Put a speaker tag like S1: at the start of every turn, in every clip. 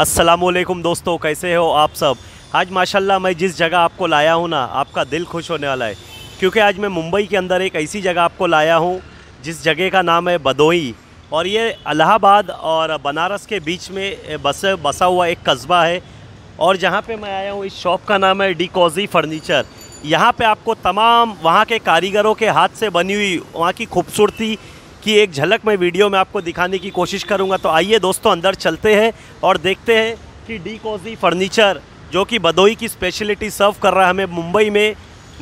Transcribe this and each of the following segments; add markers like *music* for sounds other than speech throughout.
S1: असलम दोस्तों कैसे हो आप सब आज माशाल्लाह मैं जिस जगह आपको लाया हूँ ना आपका दिल खुश होने वाला है क्योंकि आज मैं मुंबई के अंदर एक ऐसी जगह आपको लाया हूँ जिस जगह का नाम है बदोई और ये अलाहाबाद और बनारस के बीच में बस बसा हुआ एक कस्बा है और जहाँ पे मैं आया हूँ इस शॉप का नाम है कोजी फर्नीचर यहाँ पर आपको तमाम वहाँ के कारीगरों के हाथ से बनी हुई वहाँ की खूबसूरती की एक झलक मैं वीडियो में आपको दिखाने की कोशिश करूँगा तो आइए दोस्तों अंदर चलते हैं और देखते हैं कि डी कोजी फर्नीचर जो कि बदोई की स्पेशलिटी सर्व कर रहा है हमें मुंबई में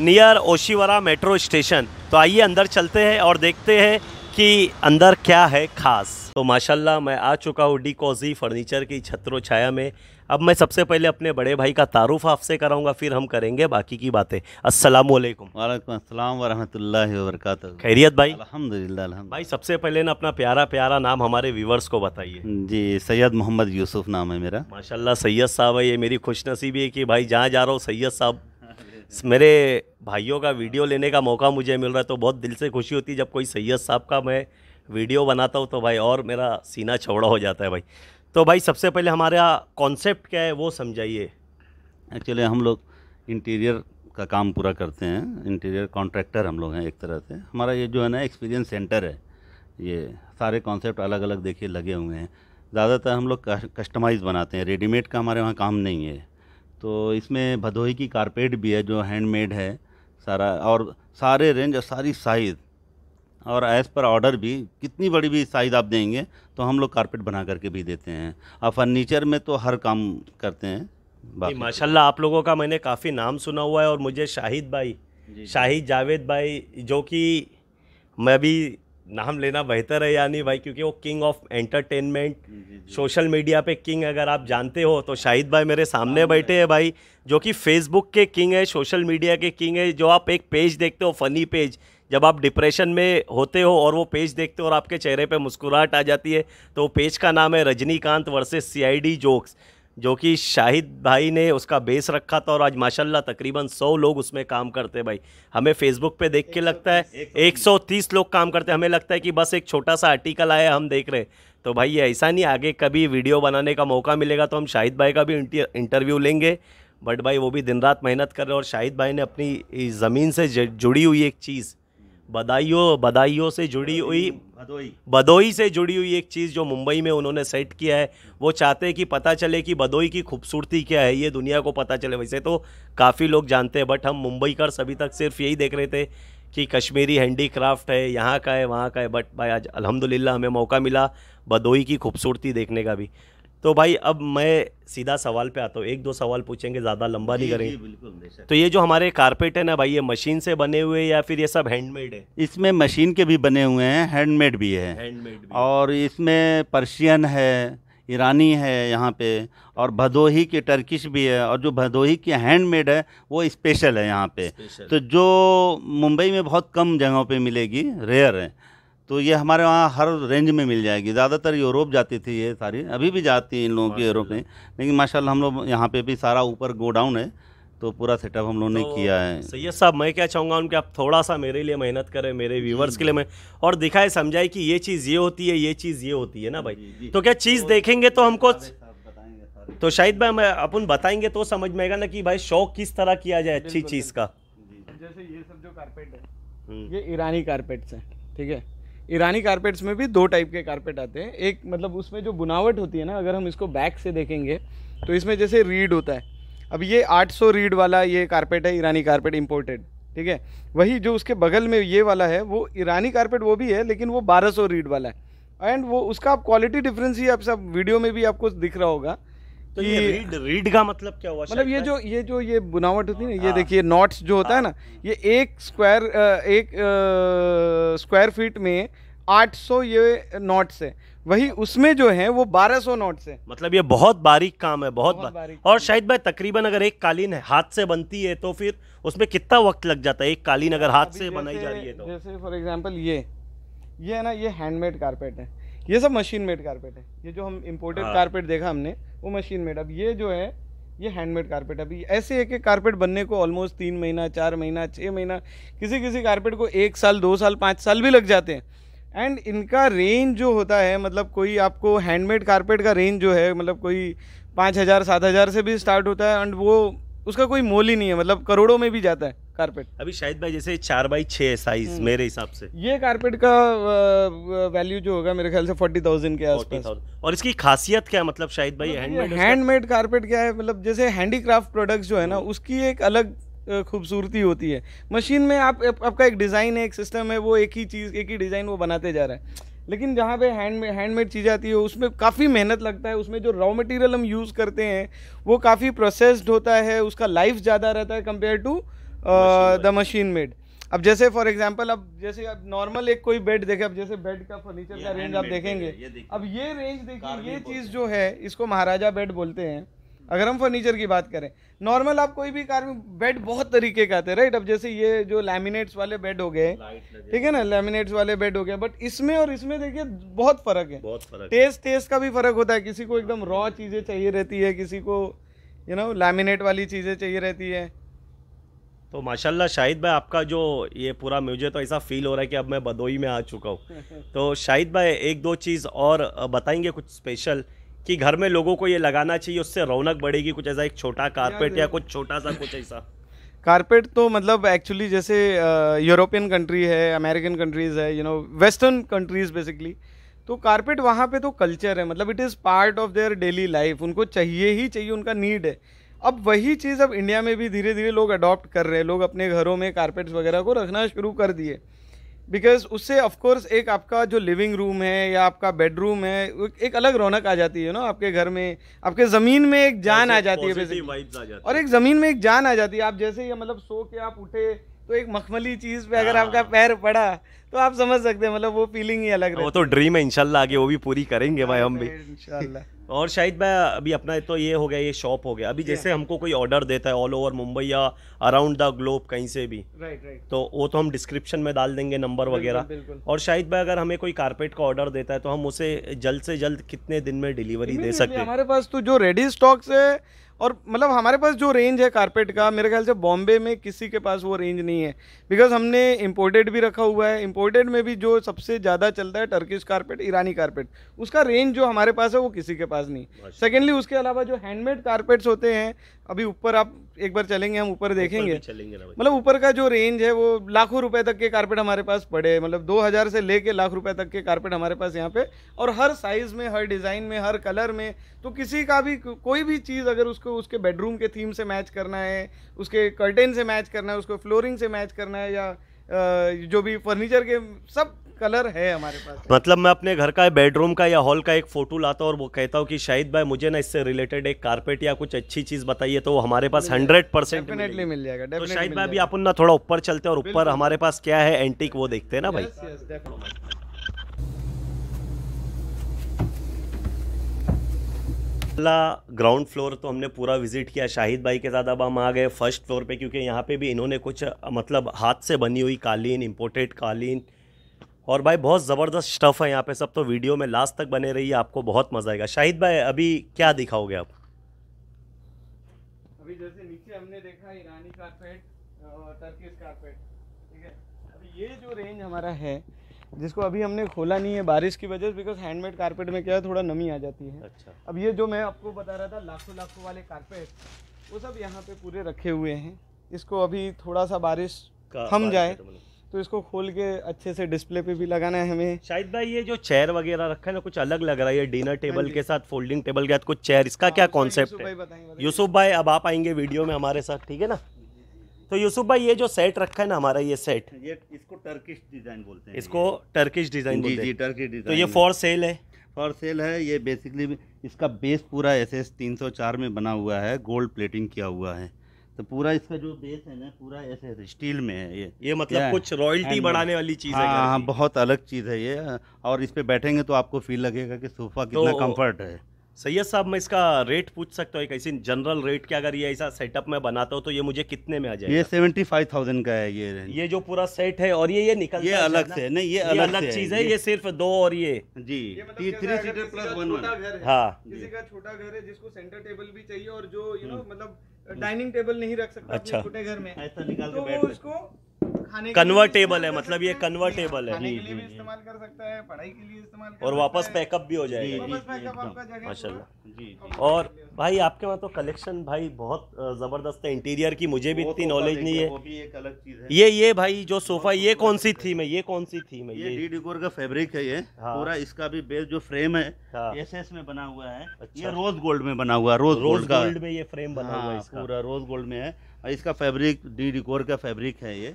S1: नियर ओशीवरा मेट्रो स्टेशन तो आइए अंदर चलते हैं और देखते हैं कि अंदर क्या है खास तो माशाल्लाह मैं आ चुका हूँ डी फर्नीचर की छत्रो छाया में अब मैं सबसे पहले अपने बड़े भाई का तारुफ आपसे कराऊंगा फिर हम करेंगे बाकी की बातें अस्सलाम वालेकुम वालेकुम अस्सलाम वरहमतुल्लाहि वबरकात खैरियत भाई
S2: अल्हम्दुलिल्लाह
S1: भाई सबसे पहले ना अपना प्यारा प्यारा नाम हमारे व्यूवर्स को बताइए
S2: जी सैयद मोहम्मद यूसुफ नाम है मेरा
S1: माशाल्लाह सैयद साहब है ये मेरी खुशनसीबी है कि भाई जहाँ जा रहा हूँ सैयद साहब मेरे भाइयों का वीडियो लेने का मौका मुझे मिल रहा है तो बहुत दिल से खुशी होती है जब कोई सैयद साहब का मैं वीडियो बनाता हूँ तो भाई और मेरा सीना चौड़ा हो जाता है भाई
S2: तो भाई सबसे पहले हमारा कॉन्सेप्ट क्या है वो समझाइए एक्चुअली हम लोग इंटीरियर का काम पूरा करते हैं इंटीरियर कॉन्ट्रैक्टर हम लोग हैं एक तरह से हमारा ये जो है ना एक्सपीरियंस सेंटर है ये सारे कॉन्सेप्ट अलग अलग देखिए लगे हुए हैं ज़्यादातर हम लोग कस्टमाइज़ बनाते हैं रेडीमेड का हमारे वहाँ काम नहीं है तो इसमें भदोही की कारपेट भी है जो हैंडमेड है सारा और सारे रेंज और सारी साइज़ और एज़ पर ऑर्डर भी कितनी बड़ी भी साइज़ आप देंगे तो हम लोग कारपेट बना करके भी देते हैं और फर्नीचर में तो हर काम करते हैं
S1: माशाल्लाह आप लोगों का मैंने काफ़ी नाम सुना हुआ है और मुझे शाहिद भाई शाहिद जावेद भाई जो कि मैं भी नाम लेना बेहतर है यानी भाई क्योंकि वो king of entertainment social media पे किंग अगर आप जानते हो तो शाहिद भाई मेरे सामने बैठे हैं भाई जो कि फेसबुक के किंग है सोशल मीडिया के किंग है जो आप एक पेज देखते हो फनी पेज जब आप डिप्रेशन में होते हो और वो पेज देखते हो और आपके चेहरे पे मुस्कुराहट आ जाती है तो पेज का नाम है रजनीकांत वर्सेस सीआईडी जोक्स जो कि शाहिद भाई ने उसका बेस रखा था और आज माशाल्लाह तकरीबन सौ लोग उसमें काम करते भाई हमें फेसबुक पे देख के लगता है एक सौ तीस लोग काम करते हमें लगता है कि बस एक छोटा सा आर्टिकल आया हम देख रहे हैं तो भाई ये ऐसा नहीं आगे कभी वीडियो बनाने का मौका मिलेगा तो हम शाहिद भाई का भी इंटरव्यू लेंगे बट भाई वो भी दिन रात मेहनत कर रहे और शाहिद भाई ने अपनी ज़मीन से जुड़ी हुई एक चीज़ बदाइयों बदाइयों से जुड़ी हुई भदोई भदोई से जुड़ी हुई एक चीज़ जो मुंबई में उन्होंने सेट किया है वो चाहते हैं कि पता चले कि भदोई की खूबसूरती क्या है ये दुनिया को पता चले वैसे तो काफ़ी लोग जानते हैं बट हम मुंबई कर सभी तक सिर्फ यही देख रहे थे कि कश्मीरी हैंडीक्राफ्ट है यहाँ का है वहाँ का है बट भाई आज अलहमदिल्ला हमें मौका मिला भदोई की खूबसूरती देखने का भी तो भाई अब मैं सीधा सवाल पे आता हूँ एक दो सवाल पूछेंगे ज़्यादा लंबा नहीं करेंगे तो ये जो हमारे कारपेट है ना भाई ये मशीन से बने हुए या फिर ये सब हैंडमेड है
S2: इसमें मशीन के भी बने हुए हैं हैंडमेड भी है हैंडमेड और इसमें पर्शियन है ईरानी है यहाँ पे और भदोही के टर्किश भी है और जो भदोही के हैंडमेड है वो स्पेशल है यहाँ पे तो जो मुंबई में बहुत कम जगहों पे मिलेगी रेयर है तो ये हमारे वहाँ हर रेंज में मिल जाएगी ज़्यादातर यूरोप जाती थी ये सारी अभी भी जाती है इन लोगों की यूरोप में लेकिन माशाल्लाह हम लोग यहाँ पे भी सारा ऊपर गोडाउन है तो पूरा सेटअप हम लोगों ने तो किया है
S1: सैयद साहब मैं क्या चाहूँगा उनके आप थोड़ा सा मेरे लिए मेहनत करें मेरे व्यूवर्स के लिए मैं और दिखाए समझाए कि ये चीज़ ये होती है ये चीज़ ये होती है ना भाई तो क्या चीज़ तो देखेंगे तो हमको तो शाहिद भाई मैं अपन बताएंगे तो समझ में आएगा ना कि भाई शौक किस तरह
S3: किया जाए अच्छी चीज़ का जैसे ये सब जो कारपेट है हम्म। ये ईरानी कारपेट्स हैं ठीक है ईरानी कारपेट्स में भी दो टाइप के कारपेट आते हैं एक मतलब उसमें जो बुनावट होती है ना अगर हम इसको बैक से देखेंगे तो इसमें जैसे रीड होता है अब ये 800 रीड वाला ये कारपेट है ईरानी कारपेट इम्पोर्टेड ठीक है वही जो उसके बगल में ये वाला है वो ईरानी कारपेट वो भी है लेकिन वो 1200 रीड वाला है एंड वो उसका आप क्वालिटी डिफरेंस ही आप सब वीडियो में भी आपको दिख रहा होगा
S1: तो ये रीड रीड का मतलब क्या हुआ मतलब ये
S3: जो ये जो ये बुनावट होती है ना ये हाँ। देखिए नॉट्स जो होता है हाँ। ना ये एक स्क्वायर एक स्क्वायर फीट में 800 ये नॉट्स है वही उसमें जो है वो 1200 नोट्स है
S1: मतलब ये बहुत बारीक काम है बहुत, बहुत बारीक और शायद भाई तकरीबन अगर एक कालीन है हाथ से बनती है तो फिर उसमें कितना वक्त लग जाता है एक कालीन अगर हाथ से बनाई जा रही है
S3: तो जैसे फॉर एग्जाम्पल ये ये है ना ये हैंडमेड कारपेट है ये सब मशीन मेड कारपेट है ये जो हम इम्पोर्टेड कारपेट हाँ। देखा हमने वो मशीन मेड अब ये जो है ये हैंडमेड कारपेट अभी ऐसे एक एक कारपेट बनने को ऑलमोस्ट तीन महीना चार महीना छः महीना किसी किसी कारपेट को एक साल दो साल पाँच साल भी लग जाते हैं एंड इनका रेंज जो होता है मतलब कोई आपको हैंडमेड कारपेट का रेंज जो है मतलब कोई पाँच हज़ार सात हज़ार से भी स्टार्ट होता है एंड वो उसका कोई मोल ही नहीं है मतलब करोड़ों में भी जाता है
S1: कारपेट अभी शायद भाई जैसे चार बाई छः साइज हम्म। मेरे हिसाब से
S3: ये कारपेट का वैल्यू जो होगा मेरे ख्याल से फोर्टी थाउजेंड के आसपास और इसकी खासियत क्या है मतलब शायद भाई हैंडमेड हैंडमेड कारपेट क्या है मतलब जैसे हैंडीक्राफ्ट प्रोडक्ट जो है ना हम्म। उसकी एक अलग खूबसूरती होती है मशीन में आप आपका एक डिज़ाइन है एक सिस्टम है वो एक ही चीज़ एक ही डिज़ाइन वो बनाते जा रहा है लेकिन जहाँ पे हैंड हैंडमेड चीज़ें आती है उसमें काफ़ी मेहनत लगता है उसमें जो रॉ मटेरियल हम यूज़ करते हैं वो काफ़ी प्रोसेस्ड होता है उसका लाइफ ज़्यादा रहता है compare to the machine made अब जैसे फॉर एग्जाम्पल अब जैसे अब नॉर्मल एक कोई बेड देखे अब जैसे बेड का फर्नीचर का रेंज आप देखेंगे अब ये रेंज देखिए ये चीज़ जो है इसको महाराजा बेड बोलते हैं अगर हम फर्नीचर की बात करें नॉर्मल आप कोई भी कार में बेड बहुत तरीके के आते हैं राइट अब जैसे ये जो लैमिनेट्स वाले बेड हो गए ठीक है ना लैमिनेट्स वाले बेड हो गए बट इसमें और इसमें देखिए बहुत फर्क है बहुत फर्क टेस्ट टेस्ट का भी फर्क होता है किसी को एकदम रॉ चीज़ें चाहिए रहती है किसी को यू नो लैमिनेट वाली चीज़ें चाहिए रहती है
S1: तो माशाल्लाह शाहिद भाई आपका जो ये पूरा मुझे तो ऐसा फील हो रहा है कि अब मैं बदोई में आ चुका हूँ *laughs* तो शाहिद भाई एक दो चीज़ और बताएंगे कुछ स्पेशल कि घर में लोगों को ये लगाना चाहिए उससे रौनक बढ़ेगी कुछ ऐसा एक छोटा कारपेट या कुछ छोटा सा कुछ ऐसा
S3: *laughs* कारपेट तो मतलब एक्चुअली जैसे यूरोपियन कंट्री है अमेरिकन कंट्रीज़ है you know western countries basically तो कारपेट वहाँ पे तो कल्चर है मतलब it is part of their daily life उनको चाहिए ही चाहिए उनका नीड है अब वही चीज़ अब इंडिया में भी धीरे धीरे लोग अडॉप्ट कर रहे हैं लोग अपने घरों में कारपेट्स वगैरह को रखना शुरू कर दिए बिकॉज उससे ऑफकोर्स एक आपका जो लिविंग रूम है या आपका बेडरूम है एक अलग रौनक आ जाती है ना आपके घर में आपके ज़मीन में एक जान आ जाती है और एक ज़मीन में एक जान आ जाती है आप जैसे ही मतलब सो के आप उठे तो एक मखमली चीज पे अगर आपका हाँ। पैर पड़ा तो आप समझ सकते हैं मतलब वो फीलिंग ही अलग वो तो
S1: ड्रीम है इनशाला आगे वो भी पूरी करेंगे भाई हम भी
S3: इनशाला
S1: और शायद मैं अभी अपना तो ये हो गया ये शॉप हो गया अभी जैसे हमको कोई ऑर्डर देता है ऑल ओवर मुंबई या अराउंड द ग्लोब कहीं से भी राइट राइट तो वो तो हम डिस्क्रिप्शन में डाल देंगे नंबर वगैरह और शायद भाई अगर हमें कोई कारपेट का ऑर्डर देता है तो हम उसे जल्द से जल्द कितने दिन में डिलीवरी दे सकते हैं हमारे
S3: पास तो जो रेडी स्टॉक्स है और मतलब हमारे पास जो रेंज है कारपेट का मेरे ख्याल से बॉम्बे में किसी के पास वो रेंज नहीं है बिकॉज हमने इम्पोर्टेड भी रखा हुआ है इम्पोर्टेड में भी जो सबसे ज़्यादा चलता है टर्किश कारपेट ईरानी कारपेट उसका रेंज जो हमारे पास है वो किसी के पास नहीं सेकेंडली अच्छा। उसके अलावा जो हैंडमेड कारपेट्स होते हैं अभी ऊपर आप एक बार चलेंगे हम ऊपर देखेंगे मतलब ऊपर का जो रेंज है वो लाखों रुपए तक के कारपेट हमारे पास पड़े मतलब दो हज़ार से लेके लाख रुपए तक के कारपेट हमारे पास यहाँ पे और हर साइज़ में हर डिज़ाइन में हर कलर में तो किसी का भी कोई भी चीज़ अगर उसको उसको उसके बेडरूम के थीम से मैच करना है उसके कर्टेन से मैच करना है उसको फ्लोरिंग से मैच करना है या जो भी फर्नीचर के सब कलर है हमारे पास
S1: मतलब मैं अपने घर का बेडरूम का या हॉल का एक फोटो लाता हूँ और वो कहता हूँ कि शाहिद भाई मुझे ना इससे रिलेटेड एक कारपेट या कुछ अच्छी चीज बताइए तो वो हमारे पास हंड्रेड परसेंट
S3: डेफिनेटली मिल जाएगा तो शाहिद भाई अभी
S1: अपन ना थोड़ा ऊपर चलते हैं और ऊपर हमारे पास क्या है एंटीक वो देखते हैं ना भाई पहला ग्राउंड फ्लोर तो हमने पूरा विजिट किया शाहिद भाई के साथ अब हम आ गए फर्स्ट फ्लोर पे क्योंकि यहाँ पे भी इन्होंने कुछ मतलब हाथ से बनी हुई कालीन इम्पोर्टेड कालीन और भाई बहुत ज़बरदस्त स्टफ़ है यहाँ पे सब तो वीडियो में लास्ट तक बने रहिए आपको बहुत मज़ा आएगा शाहिद भाई अभी क्या दिखाओगे आप
S3: अभी जैसे नीचे हमने देखा ईरानी कारपेट और टर्किश कारपेट ठीक है अभी ये जो रेंज हमारा है जिसको अभी हमने खोला नहीं है बारिश की वजह से बिकॉज हैंडमेड कारपेट में क्या है थोड़ा नमी आ जाती है अच्छा अब ये जो मैं आपको बता रहा था लाखों लाखों वाले कारपेट वो सब यहाँ पे पूरे रखे हुए हैं इसको अभी थोड़ा सा बारिश थम जाए मतलब। तो इसको खोल के अच्छे से डिस्प्ले पे भी लगाना है हमें शायद भाई ये जो
S1: चेयर वगैरह रखा है ना कुछ अलग लग रहा है डिनर टेबल हाँ के साथ फोल्डिंग टेबल के साथ कुछ चेयर इसका हाँ, क्या कॉन्सेप्ट है यूसुफ भाई अब आप आएंगे वीडियो में हमारे साथ ठीक है ना तो यूसुफ भाई ये जो सेट रखा है ना हमारा ये सेट
S2: ये इसको टर्किश डिजाइन बोलते हैं इसको टर्किश डिजाइन जी जी टर्किश डिजाइन तो ये फॉर सेल है फॉर सेल है ये बेसिकली इसका बेस पूरा एस एस तीन सौ चार में बना हुआ है गोल्ड प्लेटिंग किया हुआ है तो पूरा इसका जो बेस है ना पूरा ऐसे स्टील में है ये ये मतलब कुछ रॉयल्टी बढ़ाने वाली चीज़ हाँ, है हाँ बहुत अलग चीज़ है ये और इस पे बैठेंगे तो आपको फील लगेगा कि सोफ़ा कितना तो, कंफर्ट है सैयद
S1: साहब मैं इसका रेट पूछ सकता हूँ एक ऐसी जनरल रेट के अगर ये ऐसा सेटअप में बनाता हूँ तो ये मुझे कितने में आ जाएगा ये
S2: सेवेंटी फाइव थाउजेंड का है ये
S1: ये जो पूरा सेट है और ये ये निकल ये अलग से नहीं ये अलग, अलग चीज है ये सिर्फ दो और ये जी three seater plus one one हाँ
S3: किसी का छोटा घर है जिसको सेंटर
S1: टेबल भी चाहिए और जो यू नो हम्म।
S3: मतलब डाइनिंग टेबल नहीं रख सकता अच्छा छोटे घर में ऐसा निकाल तो उसको कन्वर्टेबल
S1: है मतलब ये कन्वर्टेबल है इस्तेमाल
S3: कर सकता है पढ़ाई के लिए इस्तेमाल और वापस पैकअप भी हो जाएगा माशाल्लाह
S1: और भाई आपके वहाँ तो कलेक्शन भाई बहुत ज़बरदस्त है इंटीरियर की मुझे भी इतनी नॉलेज नहीं है ये ये भाई जो सोफ़ा ये कौन सी थी मैं ये कौन सी थी मैं ये डी
S2: डिकोर का फेब्रिक है ये हाँ। पूरा इसका भी बेस जो फ्रेम है एसएस हाँ। में बना हुआ है ये रोज़ अच्छा। गोल्ड में बना हुआ है रोज़ गोल्ड में ये फ्रेम बना हुआ है हाँ, पूरा रोज़ गोल्ड में है इसका फैब्रिक डी डिकोर का फैब्रिक है ये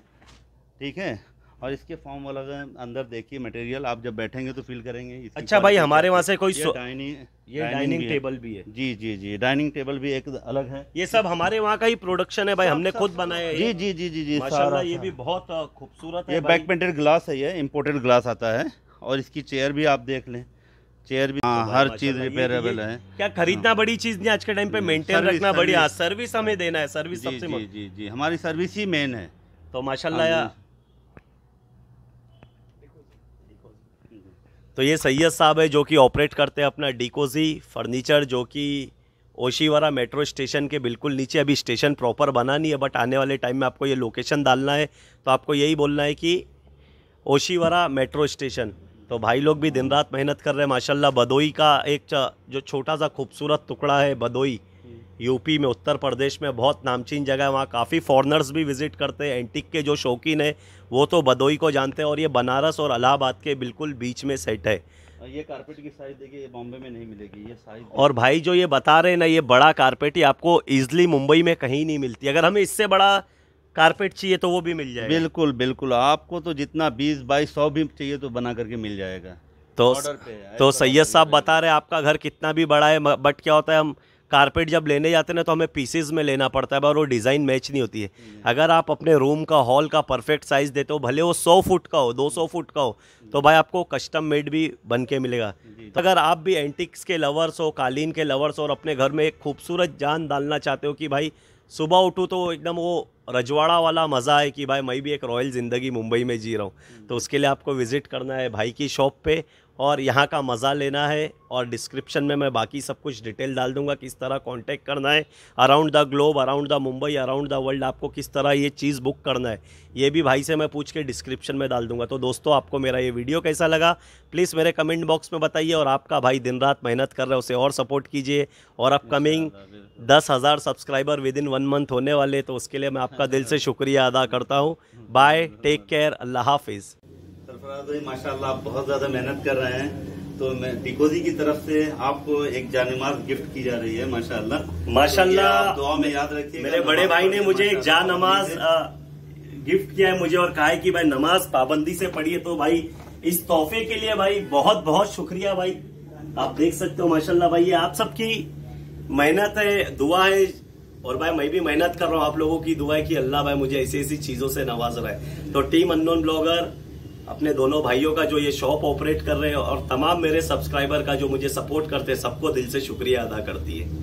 S2: ठीक है और इसके फॉर्म वाला अंदर देखिए मटेरियल आप जब बैठेंगे तो फील करेंगे अच्छा भाई हमारे वहाँ से कोई डाइनिंग ये डाइनिंग टेबल भी है जी जी जी डाइनिंग टेबल भी एक अलग है ये सब हमारे वहाँ का ही प्रोडक्शन है भाई हमने खुद बनाया है जी जी जी जी जी माशाल्लाह ये भी
S1: बहुत खूबसूरत है ये बैक
S2: पेंटेड ग्लास है ये इम्पोर्टेड ग्लास आता है और इसकी चेयर भी आप देख लें चेयर भी तो हाँ, हर चीज रिपेयरेबल है क्या खरीदना हाँ। बड़ी
S1: चीज नहीं आज के टाइम पे मेंटेन रखना बड़ी सर्विस
S2: हाँ, हमें देना है सर्विस जी जी जी हमारी सर्विस ही मेन है तो माशाल्लाह हाँ
S1: तो ये सैयद साहब है जो कि ऑपरेट करते हैं अपना डिकोजी फर्नीचर जो कि ओशीवारा मेट्रो स्टेशन के बिल्कुल नीचे अभी स्टेशन प्रॉपर बना नहीं है बट आने वाले टाइम में आपको ये लोकेशन डालना है तो आपको यही बोलना है कि ओशीवारा मेट्रो स्टेशन तो भाई लोग भी दिन रात मेहनत कर रहे हैं माशाल्लाह बदोई का एक जो छोटा सा खूबसूरत टुकड़ा है बदोई यूपी में उत्तर प्रदेश में बहुत नामचीन जगह है वहाँ काफ़ी फॉरनर्स भी विज़िट करते हैं एंटिक के जो शौकीन है वो तो बदोई को जानते हैं और ये बनारस और अलाहाबाद के बिल्कुल बीच में सेट है
S2: ये कारपेट की साइज देखिए ये बॉम्बे में नहीं मिलेगी ये साइज और
S1: भाई जो ये बता रहे हैं ना ये बड़ा कारपेट ही आपको ईजिली मुंबई में कहीं नहीं मिलती अगर हमें इससे बड़ा
S2: कारपेट चाहिए तो वो भी मिल जाएगा बिल्कुल बिल्कुल आपको तो जितना बीस बाईस सौ भी चाहिए तो बना करके मिल जाएगा तो तो सैयद साहब बता रहे हैं आपका घर कितना भी बड़ा है
S1: बट क्या होता है हम कारपेट जब लेने जाते हैं ना तो हमें पीसेज में लेना पड़ता है और वो डिज़ाइन मैच नहीं होती है हम्म। अगर आप अपने रूम का हॉल का परफेक्ट साइज़ देते हो भले वो सौ फुट का हो दो सौ फुट का हो तो भाई आपको कस्टम मेड भी बन के मिलेगा तो अगर आप भी एंटिक्स के लवर्स हो कालीन के लवर्स और अपने घर में एक खूबसूरत जान डालना चाहते हो कि भाई सुबह उठूँ तो एकदम वो रजवाड़ा वाला मज़ा है कि भाई मैं भी एक रॉयल ज़िंदगी मुंबई में जी रहा हूँ हम्म। तो उसके लिए आपको विज़िट करना है भाई की शॉप पे और यहाँ का मज़ा लेना है और डिस्क्रिप्शन में मैं बाकी सब कुछ डिटेल डाल दूंगा किस तरह कांटेक्ट करना है around the globe around the Mumbai around the world आपको किस तरह ये चीज़ बुक करना है ये भी भाई से मैं पूछ के डिस्क्रिप्शन में डाल दूंगा तो दोस्तों आपको मेरा ये वीडियो कैसा लगा प्लीज़ मेरे कमेंट बॉक्स में बताइए और आपका भाई दिन रात मेहनत कर रहे उसे और सपोर्ट कीजिए और अपकमिंग दस हज़ार subscriber within one month होने वाले तो उसके लिए मैं आपका दिल से शुक्रिया अदा करता हूँ बाय टेक केयर अल्लाह हाफिज़
S2: सरफराज भाई माशाल्लाह आप बहुत ज्यादा मेहनत कर रहे हैं तो मैं डिकोजी की तरफ से आपको एक जानमाज गिफ्ट की जा रही है माशाल्लाह माशाल्लाह तो दुआ में याद रखिए मेरे बड़े भाई ने मुझे एक जा नमाज
S1: गिफ्ट किया है मुझे और कहा है कि भाई नमाज पाबंदी से पढ़िए तो भाई इस तोहफे के लिए भाई बहुत बहुत शुक्रिया भाई आप देख सकते हो माशाला भाई ये आप सबकी मेहनत है दुआ है और भाई मैं भी मेहनत कर रहा हूँ आप लोगों की दुआ है कि अल्लाह भाई मुझे ऐसी ऐसी चीजों से नवाज रहा है तो टीम अनोन ब्लॉगर अपने दोनों भाइयों का जो ये शॉप ऑपरेट कर रहे हैं और तमाम मेरे सब्सक्राइबर का जो मुझे सपोर्ट करते हैं सबको दिल से शुक्रिया अदा करती है